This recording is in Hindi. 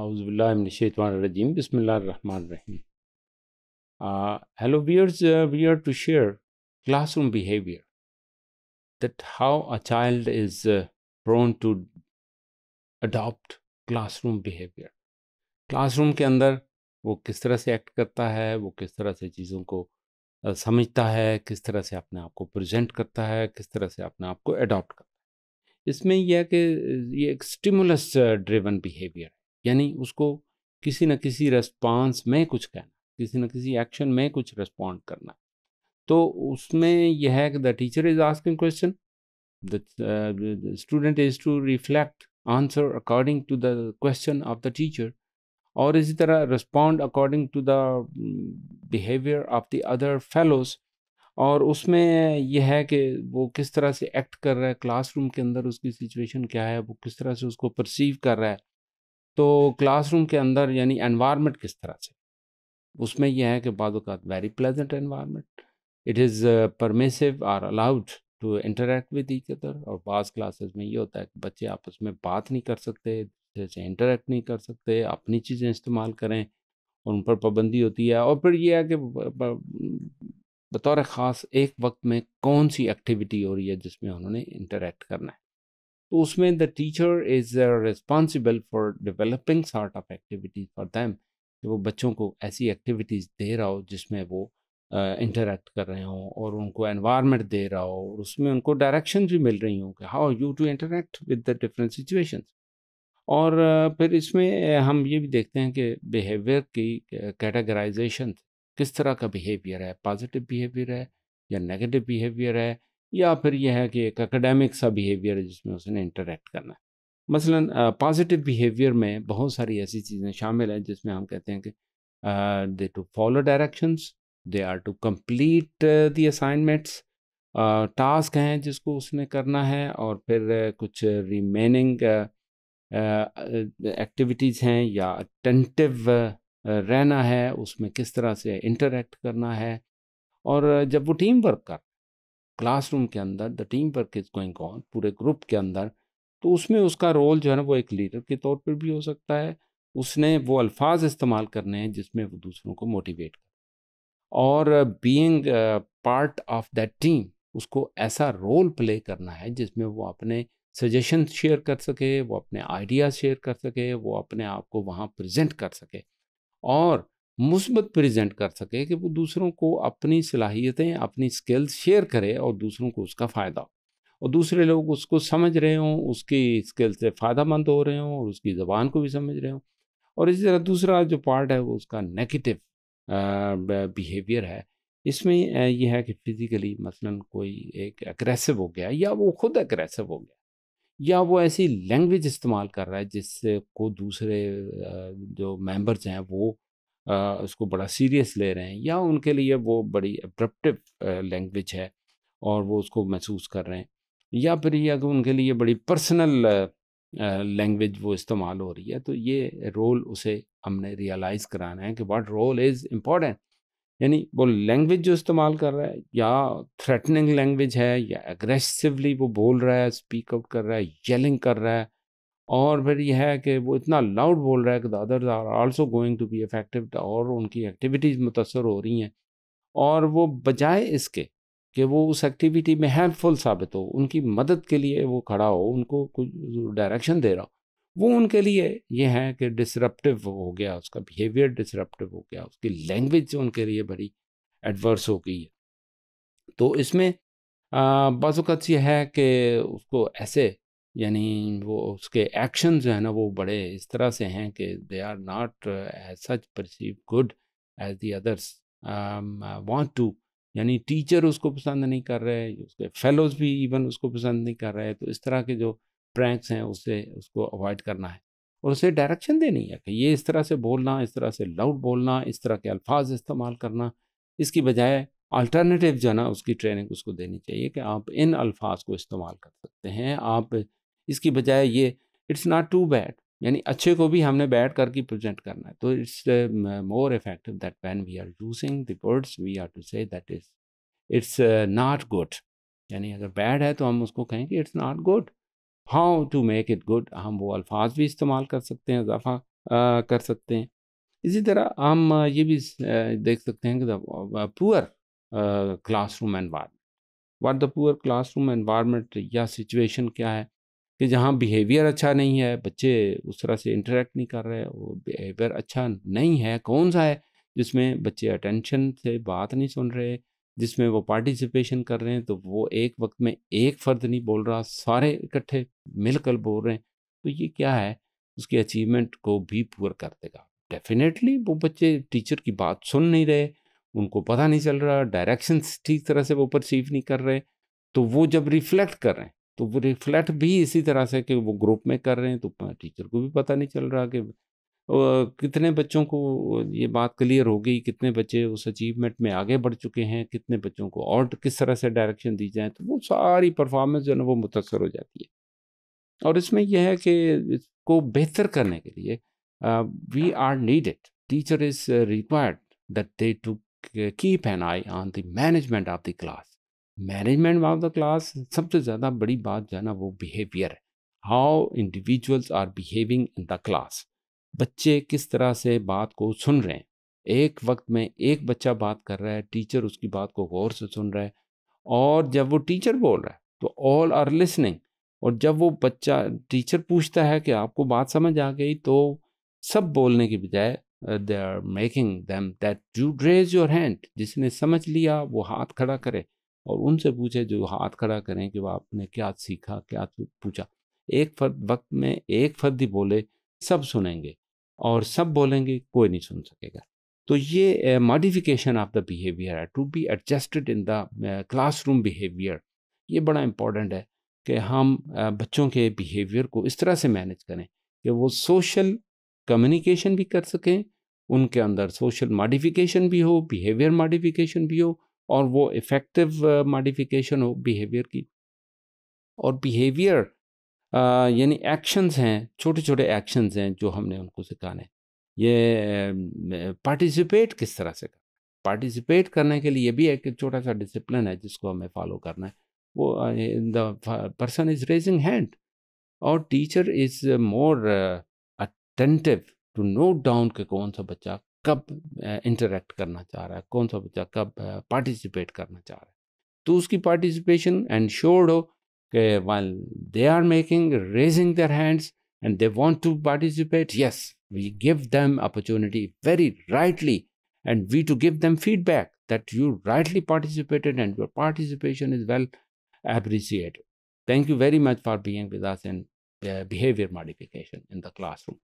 हाउज़ीम बसमीम hello viewers we are to share classroom behaviour that how a child is prone to adopt room behaviour classroom के अंदर वो किस तरह से एक्ट करता है वो किस तरह से चीज़ों को समझता है किस तरह से अपने आप को प्रजेंट करता है किस तरह से अपने आप को अडोप्ट करता है इसमें यह है कि ये एक स्टिमुलस ड्रिवन बिहेवियर है यानी उसको किसी न किसी रेस्पॉन्स में कुछ कहना किसी न किसी एक्शन में कुछ रेस्पॉन्ड करना तो उसमें यह है कि the teacher is asking question the student is to reflect answer according to the question of the teacher और इसी तरह respond according to the behaviour of the other fellows और उसमें यह है कि वो किस तरह से एक्ट कर रहा है क्लासरूम के अंदर उसकी सिचुएशन क्या है वो किस तरह से उसको परसीव कर रहा है तो क्लासरूम के अंदर यानी एनवायरनमेंट किस तरह से उसमें यह है कि बाद very pleasant environment it is permissive are allowed to interact with each other और बाज़ क्लासेस में ये होता है कि बच्चे आपस में बात नहीं कर सकते जैसे इंटरेक्ट नहीं कर सकते अपनी चीज़ें इस्तेमाल करें और उन पर पाबंदी होती है और फिर यह है कि बतौर ख़ास एक वक्त में कौन सी एक्टिविटी हो रही है जिसमें उन्होंने इंटरेक्ट करना है तो उसमें the teacher is responsible for developing sort of activities for them कि वो बच्चों को ऐसी एक्टिविटीज़ दे रहा हो जिसमें वो इंटरेक्ट uh, कर रहे हों और उनको एनवायरनमेंट दे रहा हो और उसमें उनको डायरेक्शन भी मिल रही हों कि how you to interact with the different situations और uh, फिर इसमें uh, हम ये भी देखते हैं कि बिहेवियर की कैटेगराइजेशन uh, किस तरह का बिहेवियर है पॉजिटिव बिहेवियर है या नेगेटिव बिहेवियर है या फिर यह है कि एक अकेडेमिक सा बिहेवियर है जिसमें उसने इंटरेक्ट करना है मसलन पॉजिटिव बिहेवियर में बहुत सारी ऐसी चीज़ें शामिल हैं जिसमें हम कहते हैं कि they to follow directions they are to complete the assignments task हैं जिसको उसने करना है और फिर कुछ रिमेनिंग एक्टिविटीज़ हैं या अटेंटिव रहना है उसमें किस तरह से इंटरेक्ट करना है और जब वो टीम वर्क कर क्लासरूम के अंदर the team work is going on पूरे ग्रुप के अंदर तो उसमें उसका रोल जो है ना वो एक लीडर के तौर पर भी हो सकता है उसने वो अल्फाज इस्तेमाल करने हैं जिसमें वो दूसरों को मोटिवेट कर और being part of that team उसको ऐसा रोल प्ले करना है जिसमें वो अपने सजेशन शेयर कर सके वो अपने आइडियाज़ शेयर कर सके वो अपने आप को वहाँ प्रेजेंट कर सके और मुस्बत प्रेजेंट कर सके कि वो दूसरों को अपनी सलाहियतें अपनी स्किल्स शेयर करे और दूसरों को उसका फ़ायदा हो और दूसरे लोग उसको समझ रहे हों उसकी स्किल से फ़ायदा मंद हो रहे हों और उसकी ज़बान को भी समझ रहे हों और इसी तरह दूसरा जो पार्ट है वो उसका नेगेटिव बिहेवियर है इसमें ये है कि फिज़िकली मसलन कोई एक एग्रेसिव हो गया या वो ख़ुद एग्रेसिव हो गया या वो ऐसी लैंग्वेज इस्तेमाल कर रहा है जिससे को दूसरे जो मेंबर्स हैं वो उसको बड़ा सीरियस ले रहे हैं या उनके लिए वो बड़ी अप्रप्टिव लैंग्वेज है और वो उसको महसूस कर रहे हैं या फिर यह अगर उनके लिए बड़ी पर्सनल लैंग्वेज वो इस्तेमाल हो रही है तो ये रोल उसे हमने रियलाइज़ कराना है कि व्हाट रोल इज़ इम्पॉर्टेंट यानी वो लैंग्वेज जो इस्तेमाल कर रहा है या थ्रेटनिंग लैंग्वेज है या एग्रेसिवली वो बोल रहा है स्पीक आउट कर रहा है येलिंग कर रहा है और फिर यह है कि वो इतना लाउड बोल रहा है कि the others are also going to be effective और उनकी एक्टिविटीज़ मुतासर हो रही हैं और वो बजाय इसके कि वो उस एक्टिविटी में हेल्पफुल साबित हो उनकी मदद के लिए वो खड़ा हो उनको कुछ डायरेक्शन दे रहा हो वो उनके लिए ये है कि डिसरप्टिव हो गया उसका बिहेवियर डिसरप्टिव हो गया उसकी लैंग्वेज उनके लिए बड़ी एडवर्स हो गई है तो इसमें बाज़त यह है कि उसको ऐसे यानी वो उसके एक्शन जो है ना वो बड़े इस तरह से हैं कि they are not as such perceive good as the others want to यानी टीचर उसको पसंद नहीं कर रहे उसके फेलोज़ भी इवन उसको पसंद नहीं कर रहे तो इस तरह के जो प्रैंक्स हैं उससे उसको अवॉइड करना है और उसे डायरेक्शन देनी है कि ये इस तरह से बोलना इस तरह से लाउड बोलना इस तरह के अल्फाज इस्तेमाल करना इसकी बजाय अल्टरनेटिव जो है ना उसकी ट्रेनिंग उसको देनी चाहिए कि आप इन अल्फाज को इस्तेमाल कर सकते हैं आप इसकी बजाय ये इट्स नॉट टू बैड यानी अच्छे को भी हमने बैठ करके प्रेजेंट करना है तो it's more effective that when we are using words we are to say that is it's not good यानी अगर बैड है तो हम उसको कहेंगे it's not good how to make it good हम वो अल्फाज भी इस्तेमाल कर सकते हैं इजाफा कर सकते हैं इसी तरह हम ये भी देख सकते हैं कि the poor classroom environment what the poor classroom environment या सिचुएशन क्या है कि जहाँ बिहेवियर अच्छा नहीं है बच्चे उस तरह से इंटरेक्ट नहीं कर रहे वो बिहेवियर अच्छा नहीं है कौन सा है जिसमें बच्चे अटेंशन से बात नहीं सुन रहे जिसमें वो पार्टिसिपेशन कर रहे हैं तो वो एक वक्त में एक फ़र्द नहीं बोल रहा सारे इकट्ठे मिलकर बोल रहे हैं तो ये क्या है उसकी अचीवमेंट को भी पूर कर देगा डेफिनेटली वो बच्चे टीचर की बात सुन नहीं रहे उनको पता नहीं चल रहा डायरेक्शंस ठीक तरह से वो परसीव नहीं कर रहे तो वो जब रिफ्लेक्ट कर रहे हैं तो वो रिफ्लेक्ट भी इसी तरह से कि वो ग्रुप में कर रहे हैं तो टीचर को भी पता नहीं चल रहा कि कितने बच्चों को ये बात क्लियर हो गई कितने बच्चे उस अचीवमेंट में आगे बढ़ चुके हैं कितने बच्चों को और किस तरह से डायरेक्शन दी जाए तो वो सारी परफॉर्मेंस जो है ना वो मुतासर हो जाती है और इसमें यह है कि इसको बेहतर करने के लिए we are needed teacher is required that they to keep an eye on the management of the class management of the class सबसे ज़्यादा बड़ी बात जो है ना वो बिहेवियर है how individuals are behaving in the class बच्चे किस तरह से बात को सुन रहे हैं एक वक्त में एक बच्चा बात कर रहा है टीचर उसकी बात को गौर से सुन रहा है और जब वो टीचर बोल रहा है तो ऑल आर लिसनिंग और जब वो बच्चा टीचर पूछता है कि आपको बात समझ आ गई तो सब बोलने के बजाय they are making them that you raise your hand जिसने समझ लिया वो हाथ खड़ा करे और उनसे पूछे जो हाथ खड़ा करें कि वह आपने क्या सीखा क्या पूछा एक फर्द वक्त में एक फर्द ही बोले सब सुनेंगे और सब बोलेंगे कोई नहीं सुन सकेगा तो ये मॉडिफिकेशन ऑफ द बिहेवियर है to be adjusted in the classroom behaviour ये बड़ा इम्पॉर्टेंट है कि हम बच्चों के बिहेवियर को इस तरह से मैनेज करें कि वो सोशल कम्युनिकेशन भी कर सकें उनके अंदर सोशल मॉडिफिकेशन भी हो बिहेवियर मॉडिफिकेशन भी हो और वो इफ़ेक्टिव मॉडिफिकेशन हो बिहेवियर की और बिहेवियर यानी एक्शंस हैं छोटे छोटे एक्शंस हैं जो हमने उनको सिखाने ये पार्टिसिपेट किस तरह से कर पार्टिसिपेट करने के लिए भी एक छोटा सा डिसिप्लिन है जिसको हमें फॉलो करना है वो the person is raising hand और teacher is more attentive to note down के कौन सा बच्चा कब इंटरेक्ट करना चाह रहा है कौन सा बच्चा कब पार्टिसिपेट करना चाह रहा है तो उसकी पार्टिसिपेशन एंश्योर्ड हो कि while they are making raising their hands and they want to participate yes we give them opportunity very rightly and we to give them feedback that you rightly participated and your participation is well appreciated thank you very much for being with us in uh, behavior modification in